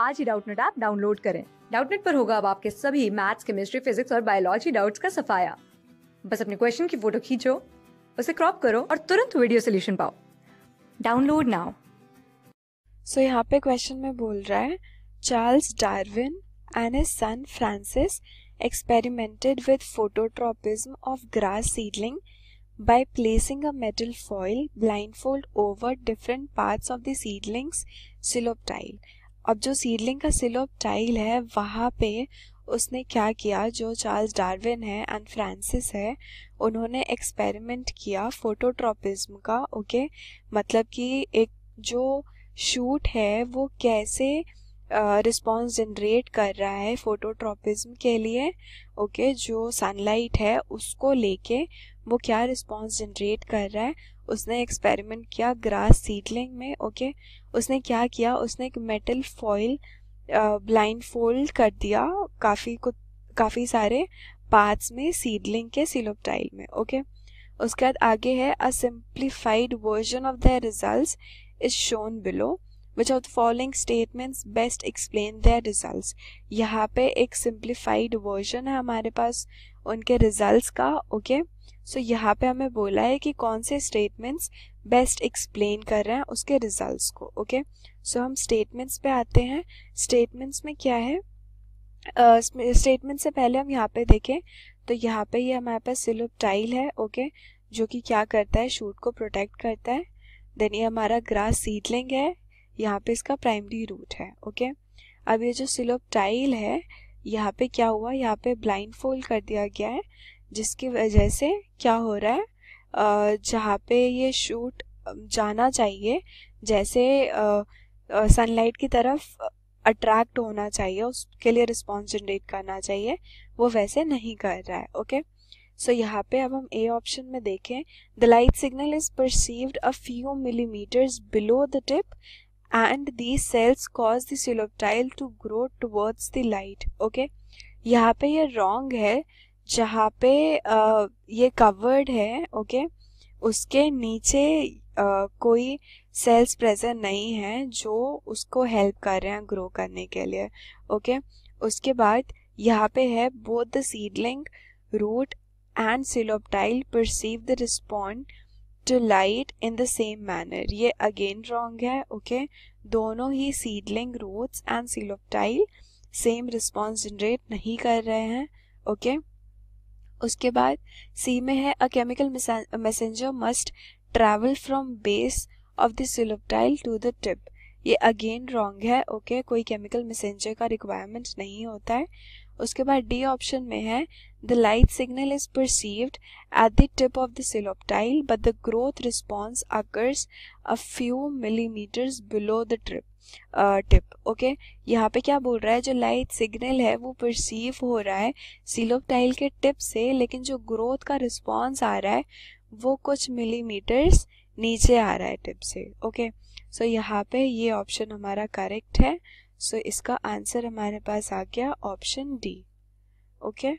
आज ही Doubtnut app download करें डाउटनेट पर होगा अब आपके सभी मैथ्स केमिस्ट्री फिजिक्स और बायोलॉजी डाउट्स का सफाया बस अपने क्वेश्चन की फोटो खींचो उसे क्रॉप करो और तुरंत वीडियो सोल्यूशन पाओ डाउनलोड नाउ सो यहाँ पे क्वेश्चन में बोल रहा है Charles Darwin and his son Francis experimented with phototropism of grass seedling by placing a metal foil blindfold over different parts of the seedling's siloptile अब जो seedling का सिलोप टाइल है वहाँ पे उसने क्या किया जो चार्ल्स डार्विन है एंड फ्रांसिस है उन्होंने एक्सपेरिमेंट किया फोटोट्रॉपिज्म का ओके मतलब कि एक जो शूट है वो कैसे रिस्पॉन्स uh, जनरेट कर रहा है फोटोट्रॉपिज्म के लिए ओके okay, जो सनलाइट है उसको लेके वो क्या रिस्पॉन्स जनरेट कर रहा है उसने एक्सपेरिमेंट किया ग्रास सीडलिंग में ओके okay? उसने क्या किया उसने एक मेटल फॉइल ब्लाइंड फोल्ड कर दिया काफ़ी कुछ काफ़ी सारे पार्ट्स में सीडलिंग के सिलोपटाइल में ओके okay? उसके बाद आगे है a simplified version of the result is shown below which of following statements best explain the result यहाँ पे एक सिंप्लीफाइड वर्जन है हमारे पास उनके रिजल्ट का ओके okay? सो so, यहाँ पे हमें बोला है कि कौन से स्टेटमेंट्स बेस्ट एक्सप्लेन कर रहे हैं उसके रिजल्ट्स को ओके okay? सो so, हम स्टेटमेंट्स पे आते हैं स्टेटमेंट्स में क्या है स्टेटमेंट uh, से पहले हम यहाँ पे देखें तो यहाँ पे ये यह हमारे पास सिलोपटाइल है ओके okay? जो कि क्या करता है शूट को प्रोटेक्ट करता है देन ये हमारा ग्रास सीडलिंग है यहाँ पे इसका प्राइमरी रूट है ओके okay? अब ये जो सिलोपटाइल है यहाँ पे क्या हुआ यहाँ पे ब्लाइंड फोल्ड कर दिया गया है जिसकी वजह से क्या हो रहा है जहाँ पे ये शूट जाना चाहिए जैसे सनलाइट की तरफ अट्रैक्ट होना चाहिए उसके लिए रिस्पॉन्स जनरेट करना चाहिए वो वैसे नहीं कर रहा है ओके सो यहाँ पे अब हम ए ऑप्शन में देखें the light signal is perceived a few millimetres below the tip and the cells cause the coleoptile to grow towards the light okay यहाँ पे ये रॉन्ग है जहाँ पे आ, ये कवर्ड है ओके उसके नीचे आ, कोई सेल्स प्रेजेंट नहीं है जो उसको हेल्प कर रहे हैं ग्रो करने के लिए ओके उसके बाद यहाँ पे है both the seedling root and coleoptile perceive the respond to light in the same manner ये अगेन रॉन्ग है ओके okay? दोनों ही seedling roots and coleoptile same response generate नहीं कर रहे हैं ओके okay? उसके बाद सी में है a chemical messenger must travel from base of the coleoptile to the tip ये अगेन रॉन्ग है ओके okay? कोई केमिकल मैसेंजर का रिक्वायरमेंट नहीं होता है उसके बाद डी ऑप्शन में है The light signal is perceived at the tip of the soloptile, but the growth response occurs a few millimeters below the trip. Tip uh, okay यहाँ पे क्या बोल रहा है जो लाइट सिग्नल है वो परसीव हो रहा है सिलोपटाइल के टिप से लेकिन जो ग्रोथ का रिस्पॉन्स आ रहा है वो कुछ मिलीमीटर्स नीचे आ रहा है टिप से ओके सो यहाँ पे ये ऑप्शन हमारा करेक्ट है सो इसका आंसर हमारे पास आ गया ऑप्शन डी ओके okay?